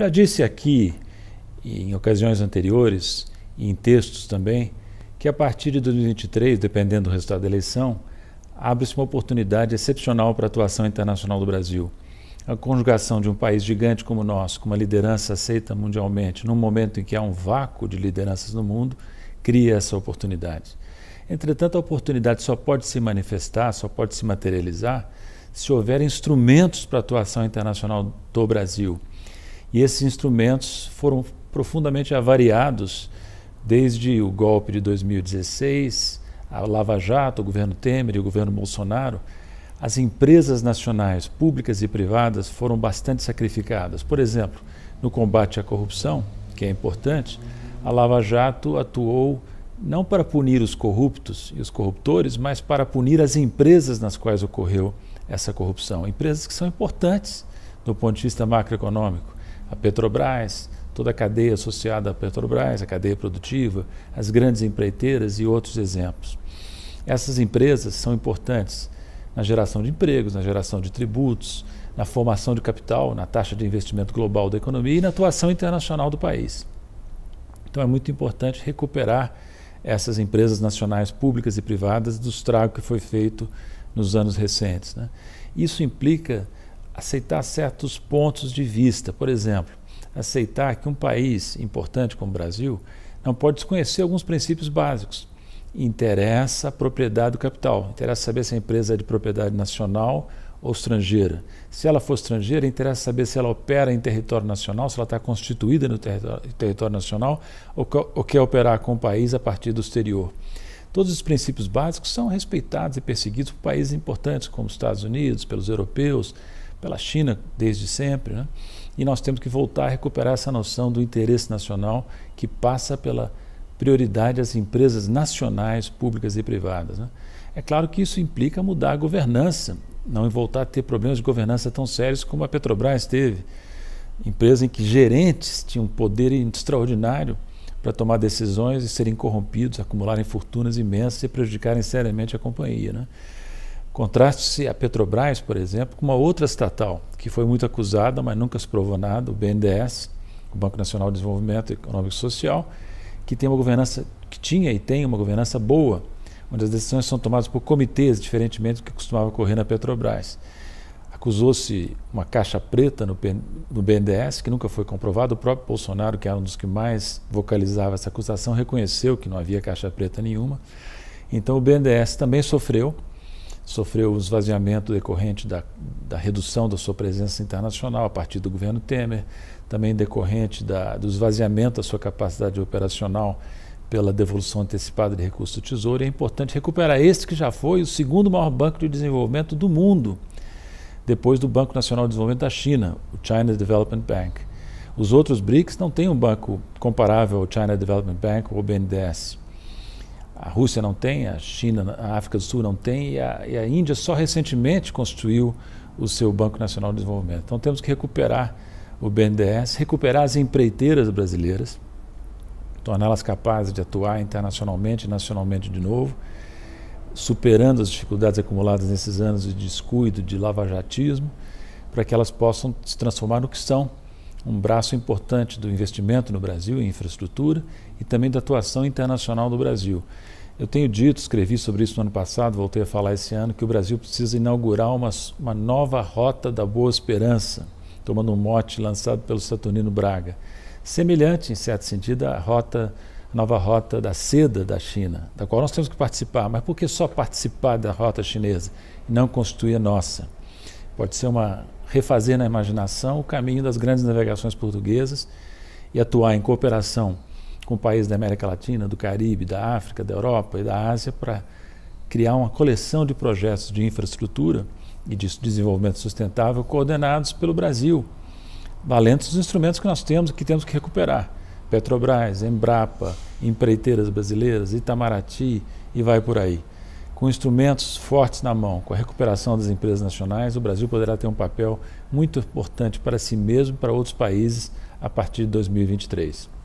Já disse aqui, em ocasiões anteriores, e em textos também, que a partir de 2023, dependendo do resultado da eleição, abre-se uma oportunidade excepcional para a atuação internacional do Brasil. A conjugação de um país gigante como o nosso, com uma liderança aceita mundialmente, num momento em que há um vácuo de lideranças no mundo, cria essa oportunidade. Entretanto, a oportunidade só pode se manifestar, só pode se materializar, se houver instrumentos para a atuação internacional do Brasil e esses instrumentos foram profundamente avariados desde o golpe de 2016, a Lava Jato, o governo Temer e o governo Bolsonaro. As empresas nacionais, públicas e privadas, foram bastante sacrificadas. Por exemplo, no combate à corrupção, que é importante, a Lava Jato atuou não para punir os corruptos e os corruptores, mas para punir as empresas nas quais ocorreu essa corrupção. Empresas que são importantes do ponto de vista macroeconômico a Petrobras, toda a cadeia associada à Petrobras, a cadeia produtiva, as grandes empreiteiras e outros exemplos. Essas empresas são importantes na geração de empregos, na geração de tributos, na formação de capital, na taxa de investimento global da economia e na atuação internacional do país. Então é muito importante recuperar essas empresas nacionais públicas e privadas do estrago que foi feito nos anos recentes. Né? Isso implica aceitar certos pontos de vista. Por exemplo, aceitar que um país importante como o Brasil não pode desconhecer alguns princípios básicos. Interessa a propriedade do capital, interessa saber se a empresa é de propriedade nacional ou estrangeira. Se ela for estrangeira, interessa saber se ela opera em território nacional, se ela está constituída no território, território nacional ou, ou quer operar com o país a partir do exterior. Todos os princípios básicos são respeitados e perseguidos por países importantes como os Estados Unidos, pelos europeus, pela China desde sempre, né? e nós temos que voltar a recuperar essa noção do interesse nacional que passa pela prioridade às empresas nacionais, públicas e privadas. Né? É claro que isso implica mudar a governança, não voltar a ter problemas de governança tão sérios como a Petrobras teve, empresa em que gerentes tinham um poder extraordinário para tomar decisões e serem corrompidos, acumularem fortunas imensas e prejudicarem seriamente a companhia. Né? Contraste-se a Petrobras, por exemplo, com uma outra estatal, que foi muito acusada, mas nunca se provou nada, o BNDES, o Banco Nacional de Desenvolvimento Econômico e Social, que tem uma governança, que tinha e tem uma governança boa, onde as decisões são tomadas por comitês, diferentemente do que costumava ocorrer na Petrobras. Acusou-se uma caixa preta no, no BNDES, que nunca foi comprovado. O próprio Bolsonaro, que era um dos que mais vocalizava essa acusação, reconheceu que não havia caixa preta nenhuma. Então o BNDES também sofreu sofreu um esvaziamento decorrente da, da redução da sua presença internacional a partir do governo Temer, também decorrente da, do esvaziamento da sua capacidade operacional pela devolução antecipada de recursos do Tesouro. É importante recuperar este que já foi o segundo maior banco de desenvolvimento do mundo, depois do Banco Nacional de Desenvolvimento da China, o China Development Bank. Os outros BRICS não têm um banco comparável ao China Development Bank ou BNDES a Rússia não tem, a China, a África do Sul não tem, e a, e a, Índia só recentemente constituiu o seu Banco Nacional de Desenvolvimento. Então temos que recuperar o BNDES, recuperar as empreiteiras brasileiras, torná-las capazes de atuar internacionalmente e nacionalmente de novo, superando as dificuldades acumuladas nesses anos de descuido, de lavajatismo, para que elas possam se transformar no que são, um braço importante do investimento no Brasil em infraestrutura e também da atuação internacional do Brasil. Eu tenho dito, escrevi sobre isso no ano passado, voltei a falar esse ano, que o Brasil precisa inaugurar uma, uma nova rota da Boa Esperança, tomando um mote lançado pelo Saturnino Braga. Semelhante, em certo sentido, à rota, nova rota da seda da China, da qual nós temos que participar. Mas por que só participar da rota chinesa e não constituir a nossa? Pode ser uma refazer na imaginação o caminho das grandes navegações portuguesas e atuar em cooperação com países da América Latina, do Caribe, da África, da Europa e da Ásia para criar uma coleção de projetos de infraestrutura e de desenvolvimento sustentável coordenados pelo Brasil, valendo os instrumentos que nós temos e que temos que recuperar. Petrobras, Embrapa, empreiteiras brasileiras, Itamaraty e vai por aí com instrumentos fortes na mão, com a recuperação das empresas nacionais, o Brasil poderá ter um papel muito importante para si mesmo e para outros países a partir de 2023.